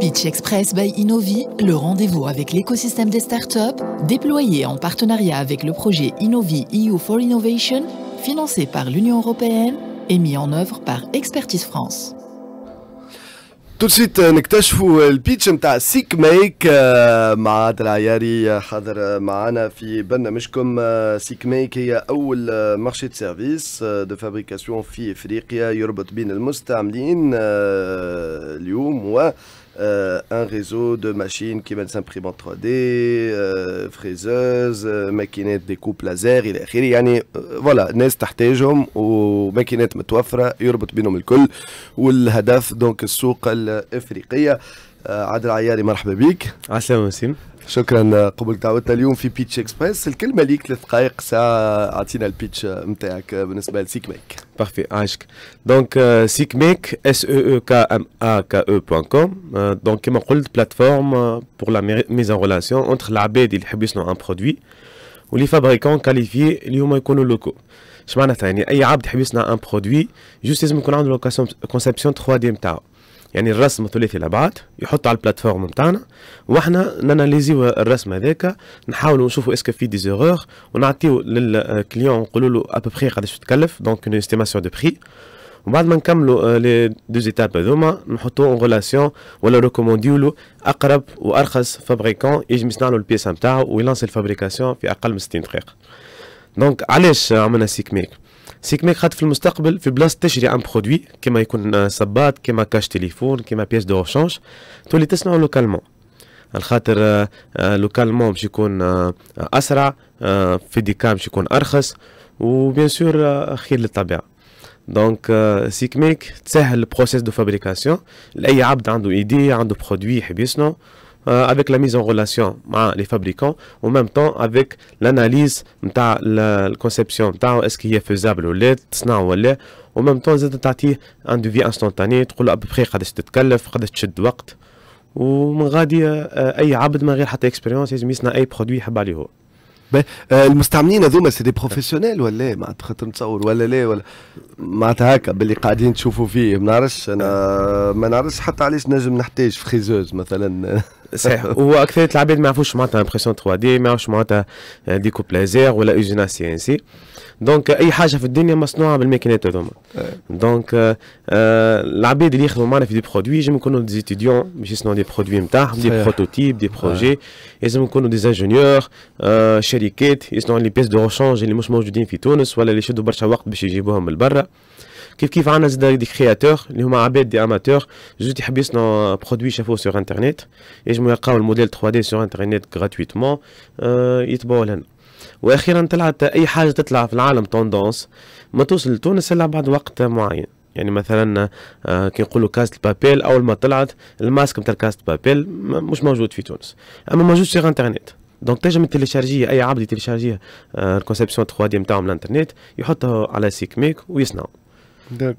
Pitch Express by Innovi, le rendez-vous avec l'écosystème des startups, déployé en partenariat avec le projet Innovi EU for Innovation, financé par l'Union européenne et mis en œuvre par Expertise France. tout de suite نكتشفوا البيتش نتاع سيك ميك مع العياري حاضر معنا في برنامجكم سيك ميك هي اول مارشي service سيرفيس دو فابريكاسيون في افريقيا يربط بين المستعملين اليوم و euh, un réseau de machines qui mettent imprimantes 3D, euh, fraiseuses, euh, maquinات découpe laser الى اخره يعني فوالا ناس تحتاجهم وماكينات متوفره يربط بينهم الكل والهدف دونك السوق الافريقيه آه، عادل عياري مرحبا بك عسلامة وسيم شكرا آه، قبل دعوتنا اليوم في بيتش اكسبريس الكلمه ليك ثلاث دقائق ساعه اعطينا البيتش نتاعك آه، بالنسبه لسيك ميك بارفي عايشك دونك سيك ميك اس او او كا ام ا كا او بوان كوم دونك كيما قلت بلاتفورم بور لا ميز ان ريلاسيون اونتر العباد اللي يحبوا يصنعوا ان برودوي ولي فابريكون كاليفي اللي هما يكونوا لوكو اش معناتها يعني اي عبد يحب يصنع ان برودوي جوست لازم يكون عنده لوكاسيون كونسيبسيون 3 دي نتاعو يعني الرسم ثلاثي الابعاد يحط على البلاتفورم نتاعنا واحنا ناناليزيو الرسم هذاك نحاولوا نشوفوا اسكو في دي زيغور ونعطيو للكليون نقولوا له ابوبخي قداش تكلف دونك اون استيماسيون دو بري وبعد ما نكملوا لي دو ايتاب هذوما نحطوا اون ريلاسيون ولا ريكومونديو له اقرب وارخص فابريكون يجم يصنع له البيسه نتاعو ويلانسي الفابريكاسيون في اقل من 60 دقيقه دونك علاش عملنا سيكميك سيك ماك خاطر في المستقبل في بلاصه تشري ان برودوي كيما يكون صباط كيما كاش تليفون كيما بيس دو شونج تولي تصنعو لوكالمون الخاطر لوكالمون باش يكون اسرع في ديكا باش يكون ارخص وبيان سور خير للطبيعه دونك سيك ميك تسهل البروسيس دو فابريكاسيون لاي عبد عنده ايدي عنده برودوي يحب يصنعو euh, avec la mise en relation avec les fabricants, en même temps avec l'analyse de la conception, est-ce qu'il est faisable ou pas, en même temps un devis instantané, زاد تعطيه ان دوفي انستونتاني تقول له ابخي قداش تتكلف قداش تشد وقت ومن غادي اي عبد من غير حتى اكسبيريونس لازم يصنع اي برودوي يحب عليه هو المستعملين هذوما سي دي بروفيسيونيل ولا ما خاطر نتصور ولا لا ولا معناتها هكا باللي قاعدين تشوفوا فيه ما نعرفش انا ما نعرفش حتى علاش نجم نحتاج فريزوز مثلا صحيح واكثر العباد ما يعرفوش معناتها امبرسيون 3 دي ما يعرفوش معناتها ديكوب ليزير ولا اوزينا سي ان سي دونك اي حاجه في الدنيا مصنوعه بالماكينات هذوما دونك العباد اللي يخدموا معنا في دي برودوي يجب يكونوا دي ستوديون باش يصنعوا دي برودوي نتاعهم دي بروتوتيب دي بروجي يجب يكونوا دي انجينيور شركات يصنعوا لي بيس دو روشونج اللي مش موجودين في تونس ولا اللي يشدوا برشا وقت باش يجيبوهم من برا كيف كيف عندنا زاد دي كرياتور اللي هما عباد دي اماتور جوست يحب يصنعوا برودوي شافوه سور انترنت يجمو يلقاو الموديل 3 دي سور انترنت غراتويتمون آه يتبعوا لنا واخيرا طلعت اي حاجه تطلع في العالم توندونس ما توصل لتونس الا بعد وقت معين يعني مثلا آه، كي نقولوا كاست بابيل اول ما طلعت الماسك نتاع كاست بابيل مش موجود في تونس اما موجود في انترنيت دونك تنجم تيليشارجيه اي عبد يتيليشارجيه الكونسيبسيون آه، 3 دي نتاعهم الانترنت يحطها على سيك ميك ويصنعوا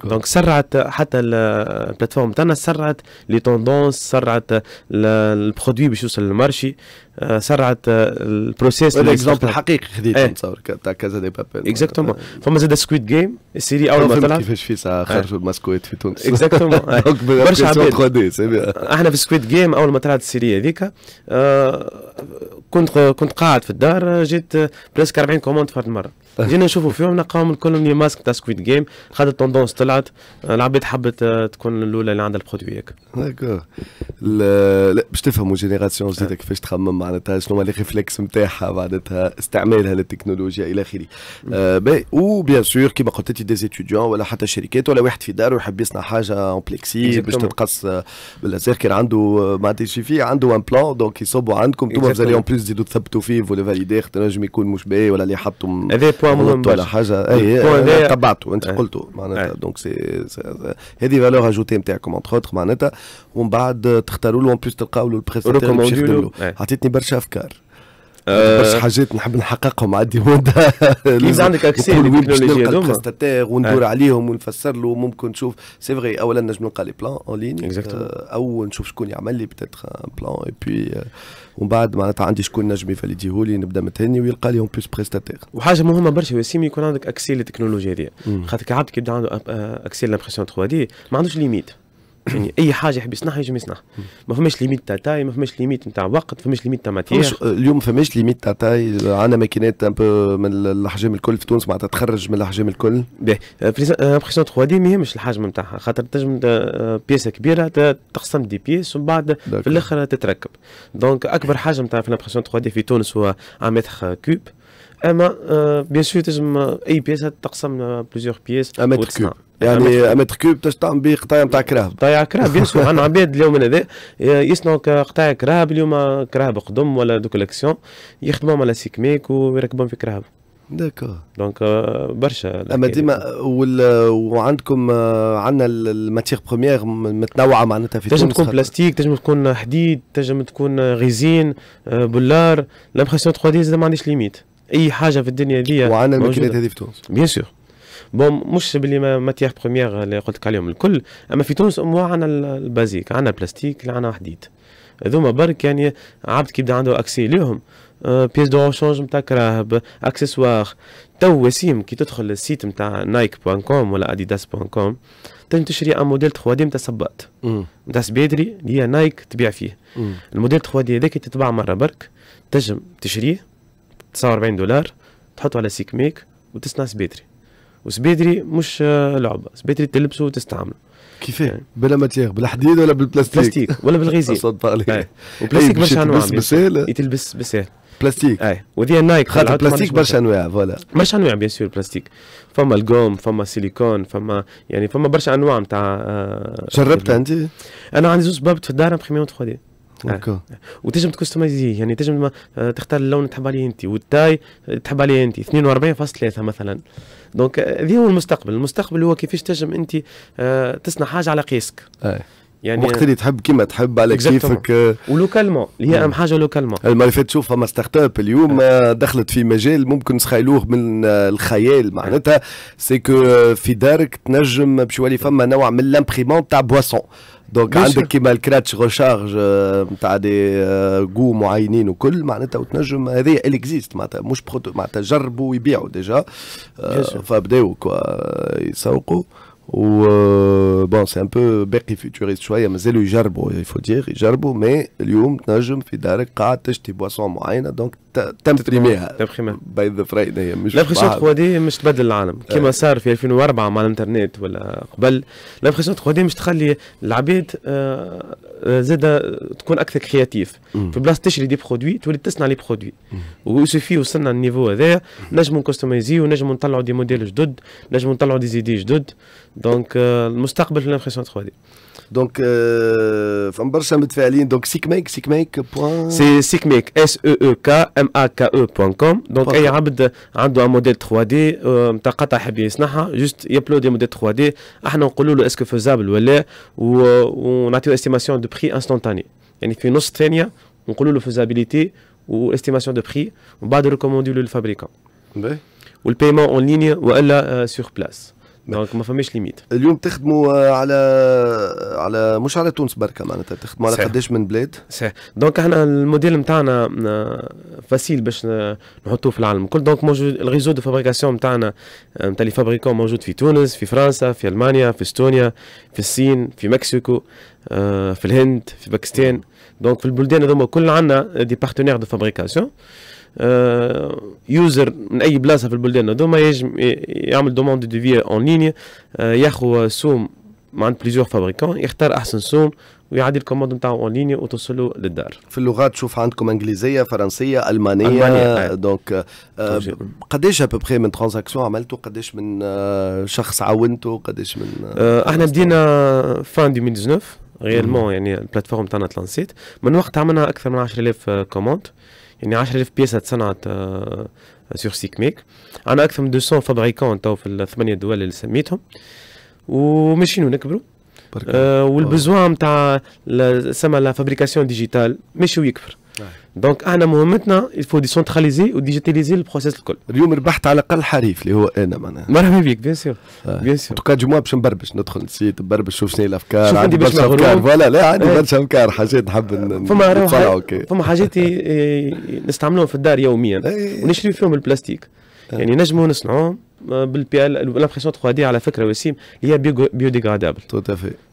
دونك سرعت حتى البلاتفورم تاعنا سرعت لي توندونس سرعت البرودوي باش يوصل للمارشي آه، سرعت آه، البروسيس الاكزامبل الحقيقي خديته إيه. نتصور تاع كازا دي بابيل اكزاكتومون آه. فما زاد سكويد جيم السيري اول ما طلعت كيفاش فيسا إيه. خرجوا الماسكويت في تونس اكزاكتومون إيه. برشا عباد احنا في سكويد جيم اول ما طلعت السيري هذيك كنت كنت قاعد في الدار جيت بريسك 40 كوموند فرد مره جينا نشوفوا فيهم نلقاهم الكل لي ماسك تاع سكويد جيم خدت توندونس طلعت العباد حبت تكون الاولى اللي عندها البرودوي هكا داكور باش تفهموا جينيراسيون جديده كيفاش تخمم معناتها شنو الريفلكس نتاعها معناتها استعمالها للتكنولوجيا الى اخره آه وبيان سور كيما قلت لي دي ستوديون ولا حتى شركات ولا واحد في داره يحب يصنع حاجه اون بليكسي باش تنقص بالذاكر عنده معناتها فيه عنده ان بلان دونك يصبوا عندكم انتم زالي اون بليس تزيدوا تثبتوا فيه فولي فاليدي خاطر نجم يكون مش باهي ولا اللي حطوا هذا بوان مهم ولا حاجه اي إيه، تبعته انت قلته معناتها دونك سي هذه فالور اجوتي نتاعكم اونتر معناتها ومن بعد تختاروا له اون بليس تلقاو له البريستاتير اللي باش يخدم له عطيتني عندي برشا افكار آه، برشا حاجات نحب نحققهم عندي هون كيف عندك اكسي للتكنولوجيا دوما وندور آه. عليهم ونفسر له ممكن نشوف سي فغي اولا نجم نلقى لي بلان اون لين او نشوف شكون يعمل لي بتيتر بلان اي بي ومن بعد معناتها عندي شكون نجم يفاليديه لي نبدا متهني ويلقى لي اون بلوس بريستاتير وحاجه مهمه برشا وسيم يكون عندك اكسي للتكنولوجيا هذه خاطر عبد كيبدا عنده اكسي لابريسيون 3 دي ما عندوش ليميت يعني اي حاجه يحب يصنعها يجم يصنعها ما فماش ليميت تاع تاي ما فماش ليميت نتاع وقت فماش ليميت تاع ماتيير اليوم فماش ليميت تاع تاي عندنا ماكينات من الاحجام الكل في تونس معناتها تخرج من الاحجام الكل باهي امبريسيون 3 دي ما يهمش الحجم نتاعها خاطر تنجم بياسه كبيره تقسم دي بيس ومن بعد في الاخر تتركب دونك اكبر حجم نتاع في الامبريسيون 3 دي في تونس هو 1 متر كوب اما بيان آه، سور تنجم اي بيس تقسم بليزيور بيس متر كوب يعني متر كوب باش تعمل به قطاع نتاع كراهب قطاع كراهب بيان سور عندنا عباد اليوم هذا يصنعوا قطاع كراهب اليوم كراهب قدم ولا دوك الاكسيون يخدموهم على سيكميك ويركبوهم في كراهب داكو دونك آه، برشا اما ديما وعندكم آه، عندنا الماتيغ بروميير متنوعه معناتها في تنجم تكون بلاستيك تنجم تكون حديد تنجم تكون غيزين آه، بولار لابريسيون 3 دي ما عنديش ليميت اي حاجه في الدنيا هذيا وعندنا الماكينات هذه في تونس بيان سور بون مش باللي ما ماتيير بروميير اللي قلت لك عليهم الكل اما في تونس اموا عندنا البازيك عندنا بلاستيك عندنا حديد هذوما برك يعني عبد كيبدا عنده اكسي ليهم بيس دو شونج نتاع كراهب اكسسوار تو وسيم كي تدخل للسيت نتاع نايك بوان كوم ولا اديداس بوان كوم تنجم تشري ان موديل 3 دي نتاع صباط نتاع سبيدري اللي هي نايك تبيع فيه مم. الموديل 3 دي هذاك تتباع مره برك تنجم تشريه 49 دولار تحطه على سيك ميك وتصنع سبيدري وسبيدري مش لعبه سبيدري تلبسه وتستعمله كيفاه يعني. بلا ماتيغ بالحديد ولا بالبلاستيك بلاستيك ولا بالغزير صدق عليك وبلاستيك برشا انواع تلبس بسهل تلبس بسهل بلاستيك اي وذي نايك خاطر بلاستيك برشا انواع فوالا برشا انواع بيان سور بلاستيك فما الجوم فما سيليكون فما يعني فما برشا انواع نتاع جربتها آه، انت انا عندي زوج باب في الدار امبريميون 3 دي آه. تكستمايزي يعني تنجم اه، تختار اللون تحب عليه انت والتاي تحب عليه انت 42.3 مثلا دونك اه، هذا هو المستقبل المستقبل هو كيفاش تنجم انت اه، تصنع حاجه على قياسك يعني وقت اللي تحب كيما تحب على كيفك ولوكالمون اللي هي اهم حاجه لوكالمون المعرفه تشوف فما ستارت اب اليوم آه. دخلت في مجال ممكن تخيلوه من الخيال آه. معناتها سيكو في دارك تنجم باش يولي فما نوع من لامبريمون تاع بواسون دونك عندك كيما الكراتش ريشارج آه، نتاع دي جو معينين وكل معناتها وتنجم هذه اكزيست معناتها مش برودو معناتها جربوا ويبيعوا ديجا فبداوا كوا يسوقوا و بون سي ان بو باقي فيتوريست شويه مازالوا يجربوا يفو دير يجربوا مي اليوم تنجم في دارك قاعد تشتي بواسون معينه دونك تمبريميها تبخيمها باي ذا فرايد هي مش لابخيسيون 3 دي مش تبدل العالم كما صار في 2004 مع الانترنت ولا قبل لابخيسيون 3 دي مش تخلي العباد زاد تكون اكثر كرياتيف في بلاصه تشري دي برودوي تولي تصنع لي برودوي وسوفي وصلنا للنيفو هذايا نجموا نكستمايزيو ونجموا نطلعوا دي موديل جدد نجموا نطلعوا دي زيدي جدد donc euh, le l'impression 3D donc en euh, donc c'est S E E A e donc eh, euh, il y a un 3D il y a modèle 3D, on faisable ou on une estimation de prix instantanée et une on faisabilité ou estimation de prix on va le fabricant ou le paiement en ligne ou sur place دونك ما فماش ليميت اليوم تخدموا آه، على على مش على تونس بركه معناتها تخدموا على قداش من بلاد صحيح دونك احنا الموديل نتاعنا آه، فاسيل باش آه، نحطوه في العالم الكل دونك موجود الريزو دو فابريكاسيون نتاعنا نتاع لي فابريكون موجود في تونس في فرنسا في المانيا في استونيا في الصين في مكسيكو آه، في الهند في باكستان دونك في البلدان هذوما كل عندنا دي بارتنير دو فابريكاسيون آه، يوزر من اي بلاصه في البلدان هذوما يجم يعمل دوموند دو في اون ليني آه، ياخذ سوم مع عند بليزيور فابريكون يختار احسن سوم ويعدي الكوموند نتاعو اون ليني وتوصلوا للدار. في اللغات شوف عندكم انجليزيه، فرنسيه، المانيه, ألمانية. دونك قداش ابوبخي من ترانزاكسيون عملتوا قداش من شخص عاونتوا قداش من احنا بدينا فان 2019 ريالمون mm. يعني البلاتفورم تاعنا تلانسيت من وقتها عملنا اكثر من 10000 آه, كوموند يعني 10000 بيسه تصنعت سور ميك عندنا اكثر من 200 فابريكون تو في الثمانيه دول اللي سميتهم وماشيين ونكبروا آه والبزوان آه. تاع سما لا فابريكاسيون ديجيتال ماشي ويكبر دونك احنا مهمتنا يفو ديسونتراليزي وديجيتاليزي البروسيس الكل اليوم ربحت على الاقل حريف اللي هو انا معناها مرحبا بك بيان سور بيان سور توكا جمعه باش نبربش ندخل نسيت نبربش شوف شنو الافكار عندي برشا افكار فوالا لا عندي إيه. برشا افكار حاجات نحب فما فما حاجات نستعملوهم في الدار يوميا إيه. ونشري فيهم البلاستيك آه. يعني نجموا نصنعوهم بالبي ال لابريسيون 3 دي على فكره وسيم هي بيو ديغرادابل تو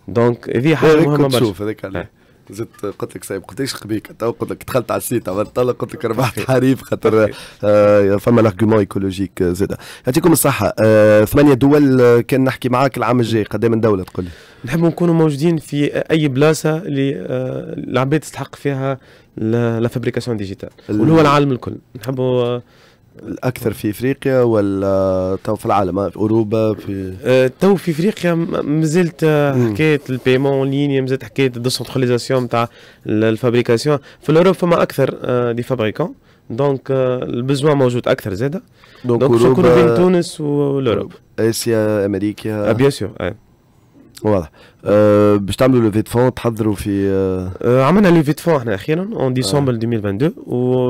دونك هذه حاجه إيه، مهمه برشا زدت قلت لك سايب قداش قبيك تو قلت لك دخلت على السيت عملت طلع قلت لك ربحت حريف خاطر آه، فما لارجومون ايكولوجيك آه، زاد يعطيكم الصحه آه، ثمانيه دول كان نحكي معاك العام الجاي قدام إيه من دوله تقول لي نحب نكونوا موجودين في اي بلاصه اللي العباد تستحق فيها لا فابريكاسيون ديجيتال واللي هو العالم الكل نحبوا الاكثر في افريقيا ولا تو في العالم في اوروبا في أه، تو في افريقيا مازلت آه، حكايه البيمون ليني مازلت حكايه الديسنتراليزاسيون تاع الفابريكاسيون في الاوروب فما اكثر دي فابريكون دونك البزوا موجود اكثر زاده دونك, دونك بين تونس والاوروب اسيا امريكا بيان آه، سور واضح أه، باش تعملوا ليفي دو فون تحضروا في أه، أه، عملنا ليفي دو فون احنا اخيرا اون ديسمبر 2022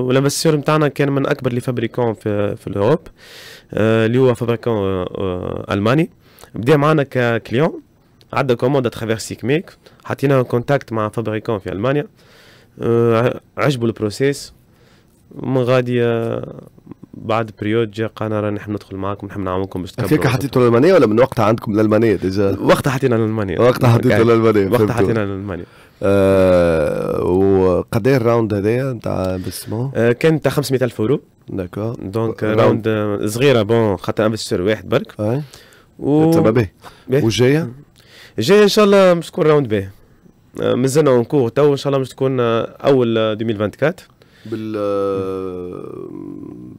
والانفستيسور نتاعنا كان من اكبر لي فابريكون في, في الاوروب اللي هو فابريكون الماني بدا معنا ككليون عدى كوموند اترافير سيكميك حطينا كونتاكت مع فابريكون في المانيا عجبوا البروسيس من غادي بعد بريود جا قالنا راني نحب ندخل معاكم نحن نعاونكم باش تكملوا. فيك حطيتوا الالمانيه ولا من وقتها عندكم الالمانيه ديجا وقتها حطينا الالمانيه وقتها حطيتوا الالمانيه وقتها حطينا الالمانيه آه وقد ايه الراوند هذايا نتاع انفستمون؟ آه كان تاع 500000 اورو داكور دونك راوند آه، صغيره بون خاطر انفستور واحد برك اي و... باهي وجايه؟ جايه ان شاء الله مش تكون راوند باهي مازلنا اون كور تو ان شاء الله مش تكون آه، اول 2024 آه، بال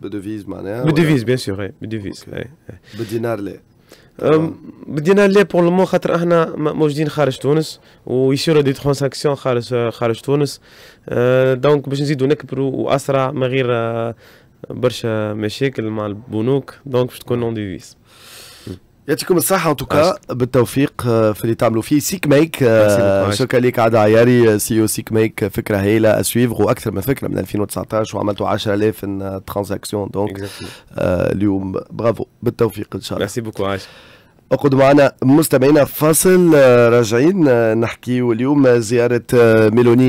بديفيز معناها بديفيز بيان سور بديفيز بدينار لا بدينا لا بور لو خاطر احنا موجودين خارج تونس ويصيروا دي ترانساكسيون خارج خارج تونس دونك باش نزيدو نكبروا واسرع من غير برشا مشاكل مع البنوك دونك باش تكون اون ديفيز يعطيكم الصحة توكا بالتوفيق آه، في اللي تعملوا فيه سيك ميك آه، شكرا لك عاد عياري آه، سي او سيك ميك فكرة هايلة اسويفغ واكثر من فكرة من 2019 وعملتوا 10000 ترانزاكسيون دونك اليوم برافو بالتوفيق ان شاء الله ميرسي بوكو عاش اقعدوا معنا مستمعينا فاصل راجعين نحكيو اليوم زيارة ميلوني